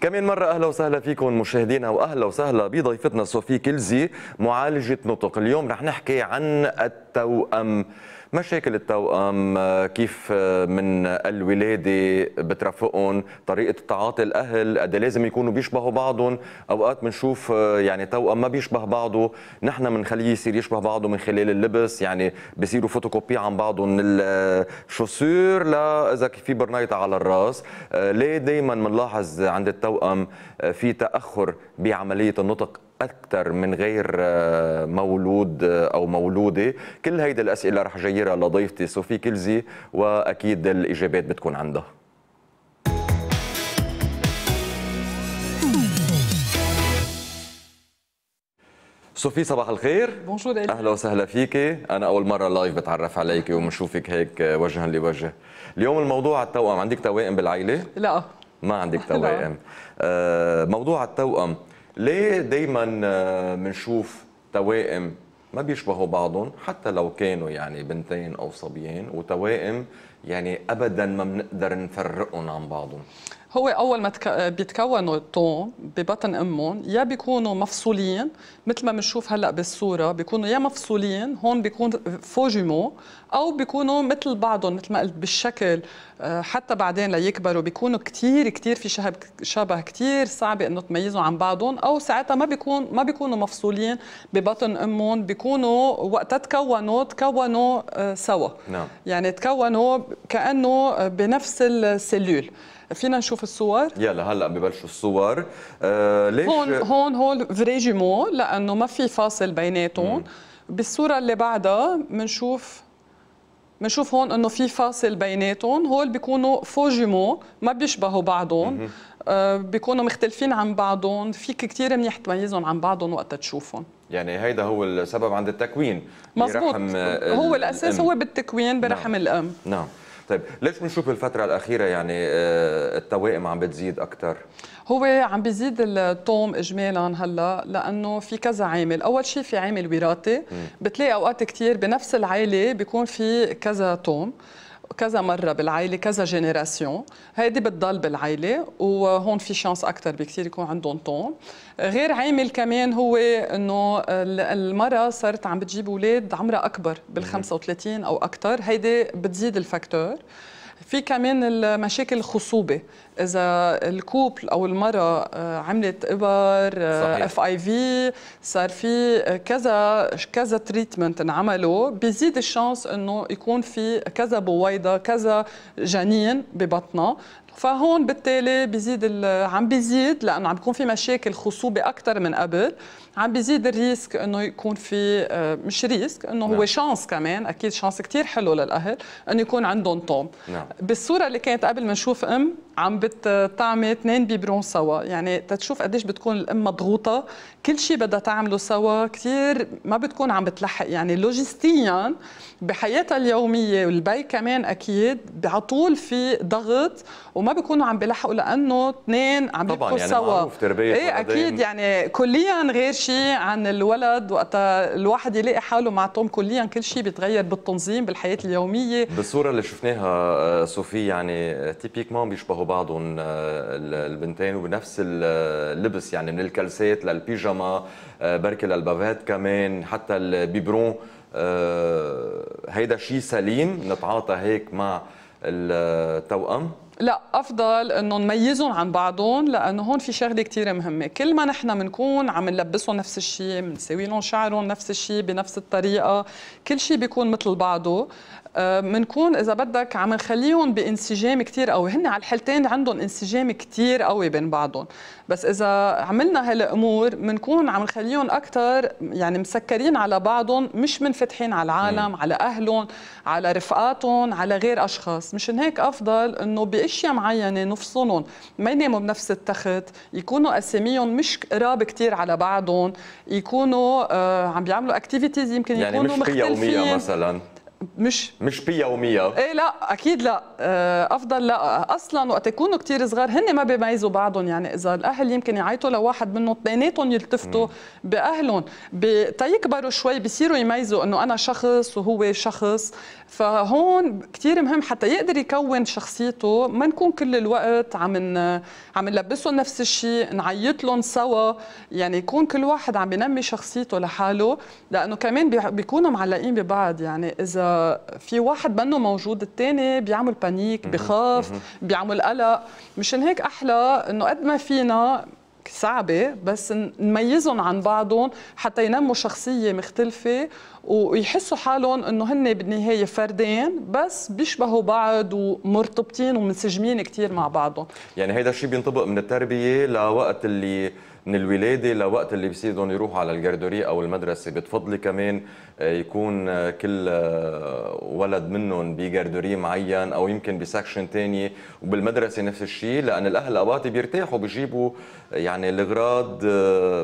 كمان مرة أهلا وسهلا فيكم مشاهدينا وأهلا وسهلا بضيفتنا صوفي كلزي معالجة نطق اليوم رح نحكي عن التوأم مشاكل التوأم آه، كيف آه، من الولادة بترافقهم طريقة تعاطي الأهل قد إيه لازم يكونوا بيشبهوا بعضهم أوقات بنشوف آه، يعني توأم ما بيشبه بعضه نحن بنخليه يصير يشبه بعضه من خلال اللبس يعني بصيروا فوتوكوبي عن بعضهم الشوسور لا إذا في برنايطة على الراس ليه دايما بنلاحظ عند التوأم في تأخر بعملية النطق اكثر من غير آه، مولود آه، او مولوده كل هيدي الاسئله رح جيرها لضيفتي صوفي كلزي واكيد الاجابات بتكون عندها صوفي صباح الخير بونجور اهلا وسهلا فيك انا اول مره لايف بتعرف عليك وبنشوفك هيك وجها لوجه اليوم الموضوع التوأم عندك توائم بالعائله لا ما عندك توائم آه موضوع التوأم ليه دايما آه، منشوف توائم ما بيشبهوا بعضهم حتى لو كانوا يعني بنتين او صبيان وتوائم يعني ابدا ما بنقدر نفرقهم عن بعضهم هو اول ما بيتكونوا الطون ببطن امهم يا بيكونوا مفصولين مثل ما بنشوف هلا بالصوره بيكونوا يا مفصولين هون بيكون فوجيمو او بيكونوا مثل بعضهم مثل ما قلت بالشكل آه، حتى بعدين ليكبروا بيكونوا كثير كثير في شبه شبه كثير صعب انه تميزوا عن بعضهم او ساعتها ما بيكون ما بيكونوا مفصولين ببطن امهم بيكونوا وقتها تكونوا تكونوا آه، سوا نعم. يعني تكونوا كانه بنفس السلول فينا نشوف الصور يلا هلا ببلشوا الصور آه ليش هون هون هون فري جيمو لانه ما في فاصل بيناتهم بالصوره اللي بعدها بنشوف بنشوف هون انه في فاصل بيناتهم هول بيكونوا فوجيمو ما بيشبهوا بعضهم آه بيكونوا مختلفين عن بعضهم فيك كثير منيح تميزهم عن بعضهم وقت تشوفهم يعني هيدا هو السبب عند التكوين مزبوط آه، هو الاساس هو بالتكوين برحم نعم. الام نعم طيب ليش بنشوف الفترة الأخيرة يعني آه، التوائم عم بتزيد أكثر؟ هو عم بيزيد الطوم اجمالا هلا لانه في كذا عامل، اول شيء في عامل وراثي بتلاقي اوقات كثير بنفس العائله بيكون في كذا طوم كذا مره بالعائله كذا جينيراسيون هيدي بتضل بالعائله وهون في شانس اكثر بكثير يكون عندهم طون غير عامل كمان هو انه المرة صارت عم بتجيب اولاد عمرها اكبر بال 35 او اكثر هيدي بتزيد الفاكتور في كمان مشاكل الخصوبه اذا الكوبل او المراه آه، عملت ابر اف اي في صار في كذا كذا تريتمنت انعملوا بيزيد الشانس انه يكون في كذا بويضه كذا جنين ببطنها فهون بالتالي بيزيد عم بيزيد لانه عم بيكون في مشاكل خصوبه اكثر من قبل عم بيزيد الريسك انه يكون في آه، مش ريسك انه نعم. هو شانس كمان اكيد شانس كثير حلو للاهل انه يكون عندهم طوم نعم. بالصوره اللي كانت قبل ما نشوف ام عم بتطعمي اثنين بيبرون سوا يعني تتشوف قديش بتكون الام مضغوطه كل شيء بدها تعمله سوا كثير ما بتكون عم بتلحق يعني لوجستيا بحياتها اليوميه والبي كمان اكيد على طول في ضغط وما بيكونوا عم بيلحقوا لانه اثنين عم طبعا يعني سوا معروف تربيه ايه اكيد يعني كليا غير شيء عن الولد وقت الواحد يلاقي حاله مع توم كليا كل شيء بيتغير بالتنظيم بالحياه اليوميه بالصوره اللي شفناها صوفي آه، يعني تيبيكمان آه، بيشبهوا بعضهم آه، البنتين وبنفس اللبس يعني من الكلسات للبيجاما آه، بركي للبافات كمان حتى البيبرون آه، هيدا شيء سليم نتعاطى هيك مع التوأم لا افضل انه نميزهم عن بعضهم لانه هون في شغله كثير مهمه كل ما نحن بنكون عم نلبسهم نفس الشيء بنساوي لهم شعرهم نفس الشيء بنفس الطريقه كل شيء بيكون مثل بعضه بنكون آه، اذا بدك عم نخليهم بانسجام كثير قوي هن على الحالتين عندهم انسجام كثير قوي بين بعضهم بس اذا عملنا هالامور بنكون عم نخليهم اكثر يعني مسكرين على بعضهم مش منفتحين على العالم م. على اهلهم على رفقاتهم على غير اشخاص مشان هيك افضل انه باشياء معينه نفصلهم ما يناموا بنفس التخت يكونوا اساميهم مش قراب كثير على بعضهم يكونوا آه عم بيعملوا اكتيفيتيز يمكن يعني يكونوا مش مختلفين يوميه مثلا مش مش ومية ايه لا اكيد لا آه، افضل لا اصلا وقت يكونوا كثير صغار هن ما بيميزوا بعضهم يعني اذا الاهل يمكن يعيطوا لواحد منهم اثنيناتهم يلتفتوا باهلهم تيكبروا شوي بصيروا يميزوا انه انا شخص وهو شخص فهون كثير مهم حتى يقدر يكون شخصيته ما نكون كل الوقت عم عم نلبسهم نفس الشيء نعيط لهم سوا يعني يكون كل واحد عم بينمي شخصيته لحاله لانه كمان بيكونوا معلقين ببعض يعني اذا في واحد منه موجود الثاني بيعمل بانيك بخاف بيعمل قلق مشان هيك احلى انه قد ما فينا صعبة بس نميزهم عن بعضهم حتى ينموا شخصية مختلفة ويحسوا حالهم انه هن بالنهاية فردين بس بيشبهوا بعض ومرتبطين ومنسجمين كثير مع بعضهم يعني هيدا الشيء بينطبق من التربية لوقت اللي من الولاده لوقت اللي بيصيروا يروحوا على الجردوري او المدرسه بتفضلي كمان آه، يكون آه، كل آه، ولد منهم بجردوري معين او يمكن بسكشن ثانيه وبالمدرسه نفس الشيء لان الاهل اوقات بيرتاحوا بيجيبوا يعني الاغراض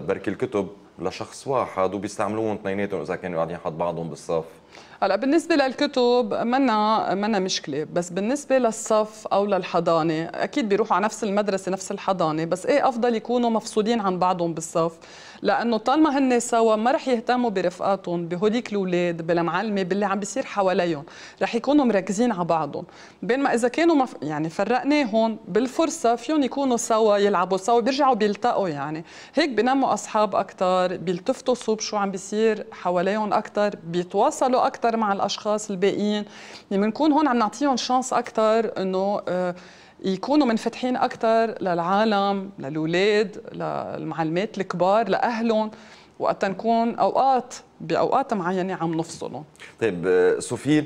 بركي الكتب لشخص واحد وبيستعملوهم اثنيناتهم اذا كانوا قاعدين حد بعضهم بالصف هلا بالنسبه للكتب منا منا مشكله بس بالنسبه للصف او للحضانه اكيد بيروحوا على نفس المدرسه نفس الحضانه بس ايه افضل يكونوا مفصولين عن بعضهم بالصف لانه طالما هن سوا ما رح يهتموا برفقاتهم بهوليك الاولاد بالمعلمه باللي عم بيصير حواليهم رح يكونوا مركزين على بعضهم بينما اذا كانوا مف... يعني فرقناهم بالفرصه فيهم يكونوا سوا يلعبوا سوا بيرجعوا بيلتقوا يعني هيك بنموا اصحاب اكثر بيلتفتوا صوب شو عم بيصير حواليهم اكثر بيتواصلوا اكثر مع الاشخاص الباقيين يعني بنكون هون عم نعطيهم شانس اكثر انه آه يكونوا منفتحين اكثر للعالم للاولاد للمعلمات الكبار لاهلهم وقت نكون اوقات باوقات معينه عم نفصلهم طيب صوفي آه،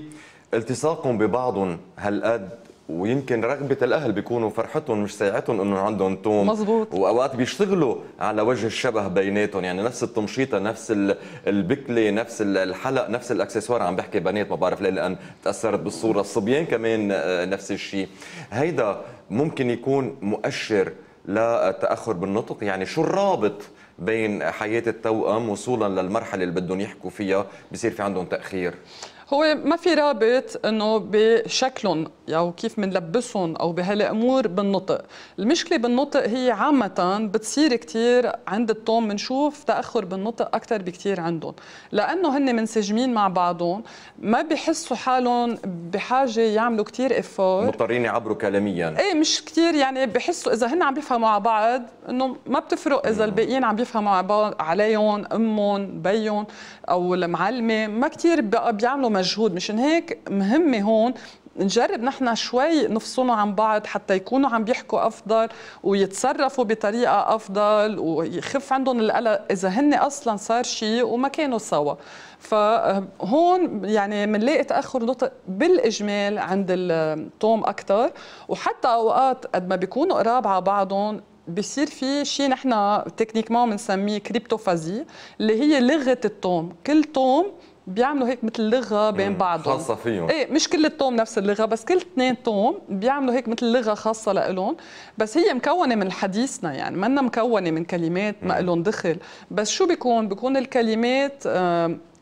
التصاقهم ببعضهم هالقد ويمكن رغبة الأهل بيكونوا فرحتهم مش ساعتهم إنه عندهم توم مزبوط. وأوقات بيشتغلوا على وجه الشبه بيناتهم يعني نفس التمشيطة نفس البكلة نفس الحلق نفس الأكسسوار عم بحكي بنات ما بعرف ليه لأن تأثرت بالصورة الصبيان كمان آه، نفس الشيء هيدا ممكن يكون مؤشر لتأخر بالنطق يعني شو الرابط بين حياة التوأم وصولا للمرحلة اللي بدهم يحكوا فيها بصير في عندهم تأخير هو ما في رابط انه بشكلهم او كيف بنلبسهم او بهالامور بالنطق المشكله بالنطق هي عامه بتصير كثير عند التوم بنشوف تاخر بالنطق اكثر بكثير عندهم لانه هن منسجمين مع بعضهم ما بحسوا حالهم بحاجه يعملوا كثير افور مضطرين يعبروا كلاميا ايه مش كثير يعني بحسوا اذا هن عم بيفهموا على بعض انه ما بتفرق اذا الباقيين عم بيفهموا على بعض عليهم امهم بيهم او المعلمه ما كثير بيعملوا مجهود مشان هيك مهمه هون نجرب نحن شوي نفصلهم عن بعض حتى يكونوا عم بيحكوا افضل ويتصرفوا بطريقه افضل ويخف عندهم القلق اذا هن اصلا صار شيء وما كانوا سوا فهون يعني بنلاقي تاخر نطق بالاجمال عند التوم اكثر وحتى اوقات قد ما بيكونوا قراب على بعضهم بصير في شيء نحن تكنيكمان بنسميه كريبتوفازي اللي هي لغه التوم كل توم بيعملوا هيك مثل لغه بين بعضهم خاصه فيهم ايه مش كل التوم نفس اللغه بس كل اثنين توم بيعملوا هيك مثل لغه خاصه لإلهم بس هي مكونه من حديثنا يعني منا مكونه من كلمات ما لهم دخل بس شو بيكون بيكون الكلمات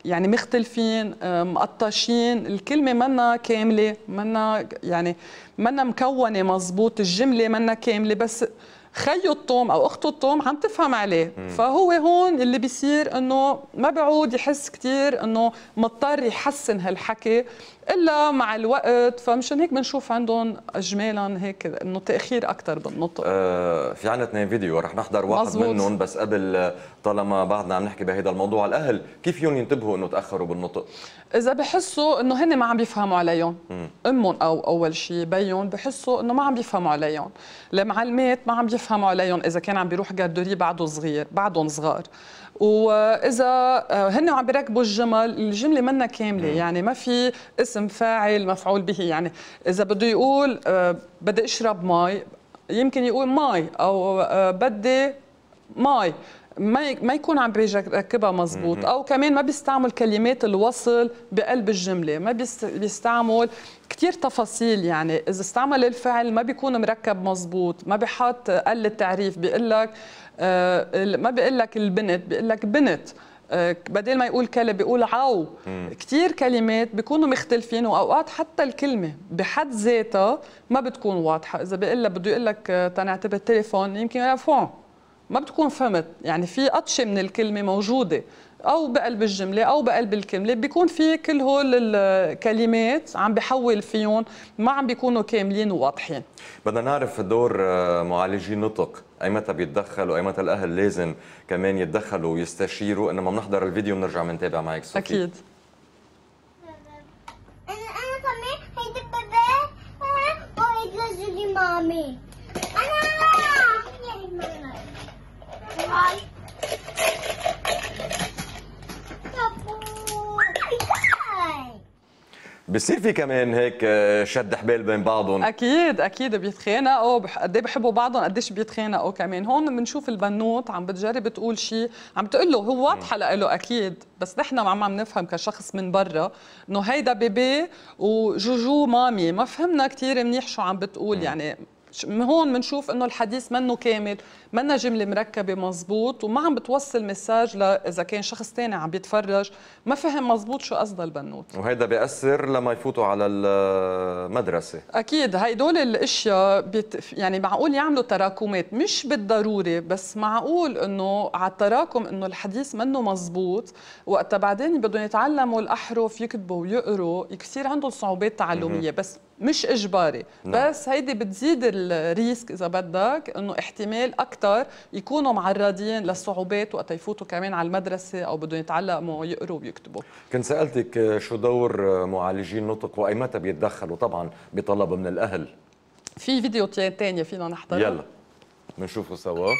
يعني مختلفين مقطشين الكلمه منا كامله منا يعني منا مكونه مزبوط الجمله منا كامله بس خيو الطوم او اخته الطوم عم تفهم عليه مم. فهو هون اللي بيصير انه ما بعود يحس كثير انه مضطر يحسن هالحكي الا مع الوقت فمشان هيك بنشوف عندهم اجمالا هيك انه تاخير اكثر بالنطق آه في عندنا اثنين فيديو رح نحضر واحد مزبوط. منهم بس قبل طالما بعدنا عم نحكي بهذا الموضوع الاهل كيف فيهم ينتبهوا انه تاخروا بالنطق اذا بحسوا انه هن ما عم بيفهموا عليهم امهم او اول شيء بيهم بحسوا انه ما عم بيفهموا عليهم المعلمات ما عم بيفهموا عليهم اذا كان عم بيروح جاردوري بعده صغير بعدهم صغار واذا آه، هن عم بيركبوا الجمل الجمله منا كامله يعني ما في اسم فاعل مفعول به يعني اذا بده يقول آه، بدي اشرب مي يمكن يقول مي او آه، بدي مي ما ما يكون عم بيركبها مزبوط او كمان ما بيستعمل كلمات الوصل بقلب الجمله ما بيستعمل كثير تفاصيل يعني اذا استعمل الفعل ما بيكون مركب مزبوط ما بحط قل التعريف بيقول لك آه، ما بيقول لك البنت بيقول لك بنت آه، بدل ما يقول كلب بيقول عو كثير كلمات بيكونوا مختلفين واوقات حتى الكلمه بحد ذاتها ما بتكون واضحه اذا بقول بده يقول لك آه، تنعتبر التليفون يمكن فون ما بتكون فهمت يعني في قطشه من الكلمه موجوده او بقلب الجمله او بقلب الكلمه بيكون في كل هول الكلمات عم بحول فيهم ما عم بيكونوا كاملين وواضحين بدنا نعرف دور آه، معالجي النطق اي متى بيتدخلوا اي متى الاهل لازم كمان يتدخلوا ويستشيروا انما بنحضر الفيديو بنرجع بنتابع معك سوكي. اكيد انا كمان هيدي بابا آه، وهيدي مامي بصير في كمان هيك آه، شد حبال بين بعضهم اكيد اكيد بيتخانقوا قد ايه بحبوا بعضهم قد ايش بيتخانقوا كمان هون بنشوف البنوت عم بتجرب تقول شيء عم تقول له هو واضحه له اكيد بس نحن ما عم نفهم كشخص من برا انه هيدا بيبي وجوجو مامي ما فهمنا كثير منيح شو عم بتقول يعني هون بنشوف انه الحديث منه كامل منا جمله مركبه مزبوط وما عم بتوصل مساج اذا كان شخص تاني عم بيتفرج ما فهم مزبوط شو قصدها البنوت وهيدا بياثر لما يفوتوا على المدرسه اكيد هدول الاشياء بيت يعني معقول يعملوا تراكمات مش بالضروري بس معقول انه على التراكم انه الحديث منه مزبوط وقتها بعدين بدهم يتعلموا الاحرف يكتبوا ويقروا كثير عندهم صعوبات تعلميه بس مش اجباري نعم. بس هيدي بتزيد الريسك اذا بدك انه احتمال اكثر اكثر يكونوا معرضين للصعوبات وقت يفوتوا كمان على المدرسه او بدهم يتعلموا يقروا ويكتبوا كنت سالتك شو دور معالجين النطق واي متى بيتدخلوا طبعا بطلب من الاهل في فيديو ثاني فينا نحضره يلا بنشوفه سوا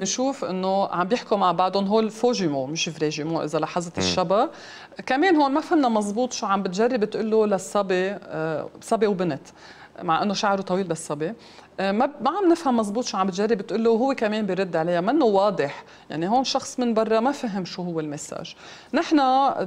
نشوف انه عم بيحكوا مع بعضهم هول فوجيمو مش فريجيمو اذا لاحظت الشبه كمان هون ما فهمنا مزبوط شو عم بتجرب تقول له للصبي آه، صبي وبنت مع انه شعره طويل بس صبي آه، ما ما عم نفهم مزبوط شو عم بتجرب تقول له وهو كمان بيرد عليها منه واضح يعني هون شخص من برا ما فهم شو هو المساج نحن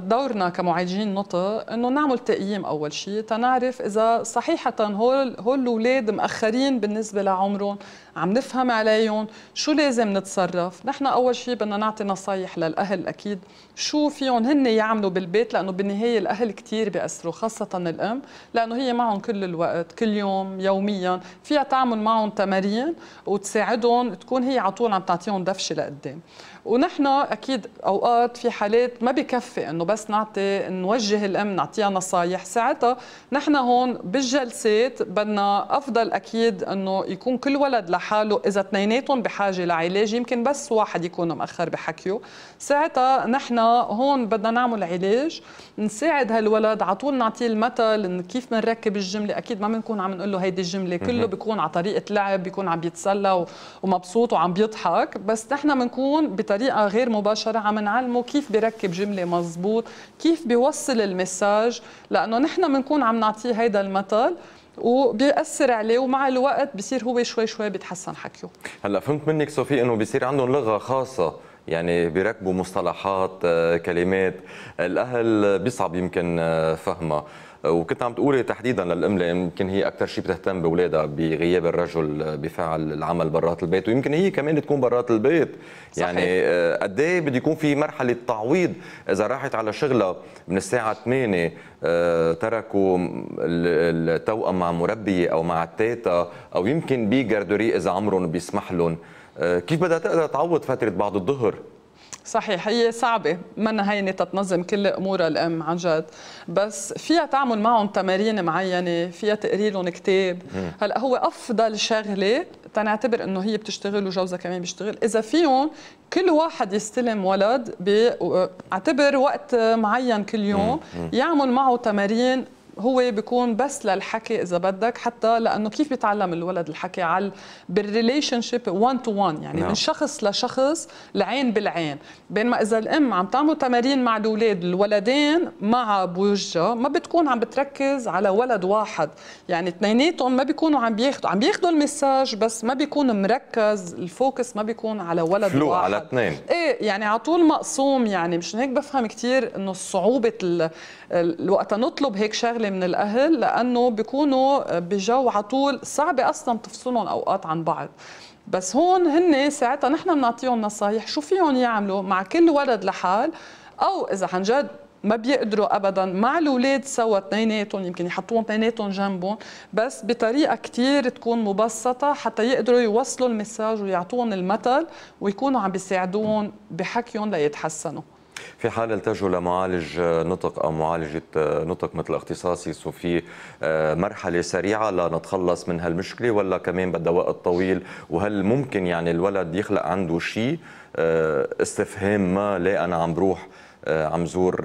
دورنا كمعالجين نطق انه نعمل تقييم اول شيء تنعرف اذا صحيحه هول هول الاولاد مأخرين بالنسبه لعمرهم عم نفهم عليهم شو لازم نتصرف نحن اول شيء بدنا نعطي نصايح للاهل اكيد شو فيهم هن يعملوا بالبيت لانه بالنهايه الاهل كثير بياثروا خاصه الام لانه هي معهم كل الوقت كل يوم يوميا فيها تعمل تعمل معهم تمارين وتساعدهم تكون هي على طول عم تعطيهم دفشه لقدام ونحن اكيد اوقات في حالات ما بكفي انه بس نعطي نوجه الام نعطيها نصايح ساعتها نحن هون بالجلسات بدنا افضل اكيد انه يكون كل ولد لحاله اذا اثنيناتهم بحاجه لعلاج يمكن بس واحد يكون مأخر بحكيه ساعتها نحن هون بدنا نعمل علاج نساعد هالولد على طول نعطيه المثل كيف بنركب الجمله اكيد ما بنكون عم نقول له هيدي الجمله كله بيكون على طريقه لعب بيكون عم بيتسلى ومبسوط وعم بيضحك بس نحن بنكون بطريقه بطريقه غير مباشره عم نعلمه كيف بيركب جمله مزبوط كيف بيوصل المساج لانه نحن بنكون عم نعطيه هيدا المثل وبيأثر عليه ومع الوقت بصير هو شوي شوي بيتحسن حكيه هلا فهمت منك صوفي انه بصير عندهم لغه خاصه يعني بيركبوا مصطلحات آه، كلمات الاهل بيصعب يمكن آه، فهمها وكنت عم تقولي تحديدا للأملة يمكن هي اكثر شيء بتهتم باولادها بغياب الرجل بفعل العمل برات البيت ويمكن هي كمان تكون برات البيت صحيح. يعني آه، قد ايه بده يكون في مرحله تعويض اذا راحت على شغلها من الساعه 8 آه، تركوا التوأم مع مربيه او مع التيتا او يمكن بجردوري اذا عمرهم بيسمح لهم آه، كيف بدها تقدر تعوض فتره بعد الظهر صحيح هي صعبة منا هينة تتنظم كل أمورها الأم عن جد بس فيها تعمل معهم تمارين معينة فيها تقري لهم كتاب هلا هو أفضل شغلة تنعتبر إنه هي بتشتغل وجوزها كمان بيشتغل إذا فيهم كل واحد يستلم ولد بعتبر وقت معين كل يوم يعمل معه تمارين هو بيكون بس للحكي اذا بدك حتى لانه كيف بيتعلم الولد الحكي على بالريليشن شيب 1 تو 1 يعني نعم. من شخص لشخص العين بالعين بينما اذا الام عم تعمل تمارين مع الاولاد الولدين مع بوجهها ما بتكون عم بتركز على ولد واحد يعني اثنيناتهم ما بيكونوا عم بياخذوا عم بياخذوا المساج بس ما بيكون مركز الفوكس ما بيكون على ولد فلو واحد على اثنين ايه يعني على طول مقسوم يعني مشان هيك بفهم كثير انه صعوبه الوقت نطلب هيك شغله شغله من الاهل لانه بيكونوا بجو على طول صعبه اصلا تفصلهم اوقات عن بعض بس هون هن ساعتها نحن بنعطيهم نصايح شو فيهم يعملوا مع كل ولد لحال او اذا عن جد ما بيقدروا ابدا مع الاولاد سوا اثنيناتهم يمكن يحطوهم اثنيناتهم جنبهم بس بطريقه كثير تكون مبسطه حتى يقدروا يوصلوا المساج ويعطوهم المثل ويكونوا عم بيساعدوهم بحكيهم ليتحسنوا في حال التجوا لمعالج نطق او معالجه نطق مثل اختصاصي سو في آه، مرحله سريعه لنتخلص من هالمشكله ولا كمان بدها وقت طويل وهل ممكن يعني الولد يخلق عنده شيء آه، استفهام ما ليه انا عم بروح آه، عم زور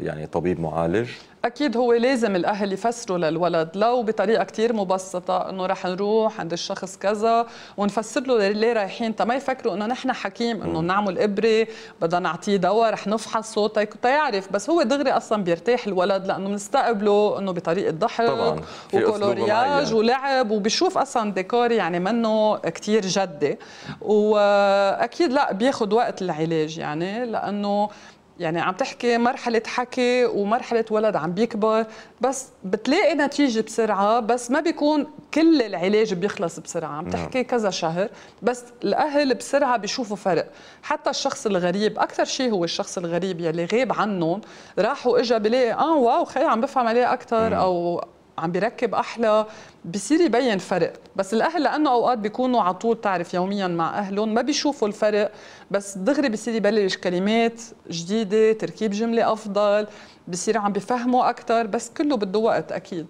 يعني طبيب معالج اكيد هو لازم الاهل يفسروا للولد لو بطريقه كثير مبسطه انه رح نروح عند الشخص كذا ونفسر له ليه رايحين تا ما يفكروا انه نحن حكيم انه بنعمل ابره بدنا نعطيه دواء رح نفحص صوتك تيعرف طيب بس هو دغري اصلا بيرتاح الولد لانه بنستقبله انه بطريقه ضحك طبعا وكولورياج ولعب وبشوف اصلا ديكور يعني منه كثير جدي واكيد لا بياخذ وقت العلاج يعني لانه يعني عم تحكي مرحلة حكي ومرحلة ولد عم بيكبر بس بتلاقي نتيجة بسرعة بس ما بيكون كل العلاج بيخلص بسرعة عم نعم. تحكي كذا شهر بس الأهل بسرعة بيشوفوا فرق حتى الشخص الغريب أكثر شيء هو الشخص الغريب يلي غاب عنهم راح وإجا بلاقي آه واو خي عم بفهم عليه أكثر أو عم بيركب احلى بصير يبين فرق بس الاهل لانه اوقات بيكونوا على طول تعرف يوميا مع اهلهم ما بيشوفوا الفرق بس دغري بصير يبلش كلمات جديده تركيب جمله افضل بصير عم بفهموا اكثر بس كله بده وقت اكيد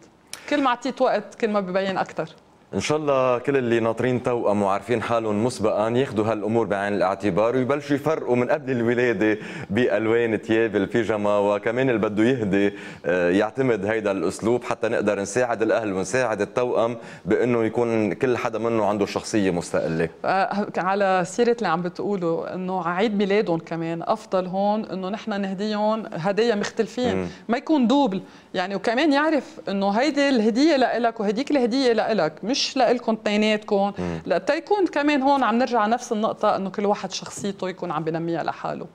كل ما اعطيت وقت كل ما ببين اكثر ان شاء الله كل اللي ناطرين توأم وعارفين حالهم مسبقا ياخذوا هالامور بعين الاعتبار ويبلشوا يفرقوا من قبل الولاده بالوان ثياب البيجاما وكمان اللي بده يهدي آه، يعتمد هيدا الاسلوب حتى نقدر نساعد الاهل ونساعد التوأم بانه يكون كل حدا منه عنده شخصيه مستقله آه، على سيره اللي عم بتقولوا انه عيد ميلادهم كمان افضل هون انه نحن نهديهم هدايا مختلفين م. ما يكون دوبل يعني وكمان يعرف انه هيدي الهديه لإلك وهديك الهديه لإلك مش مش لكم اثنيناتكم لتيكون كمان هون عم نرجع نفس النقطة إنه كل واحد شخصيته يكون عم بنميها لحاله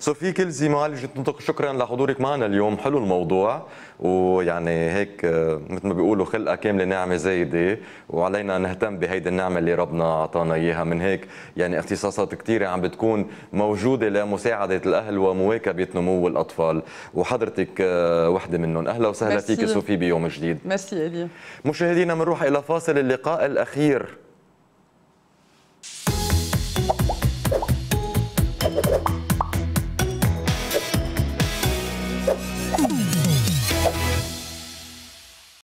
صوفي كلزي معالجة نطق شكرا لحضورك معنا اليوم حلو الموضوع ويعني هيك آه، مثل ما بيقولوا خلقة كاملة نعمة زايدة وعلينا نهتم بهيدي النعمة اللي ربنا أعطانا إياها من هيك يعني اختصاصات كثيرة عم بتكون موجودة لمساعدة الأهل ومواكبة نمو الأطفال وحضرتك آه، وحدة منهم أهلا وسهلا فيك صوفي بيوم جديد ميرسي مشاهدينا بنروح إلى فاصل اللقاء الأخير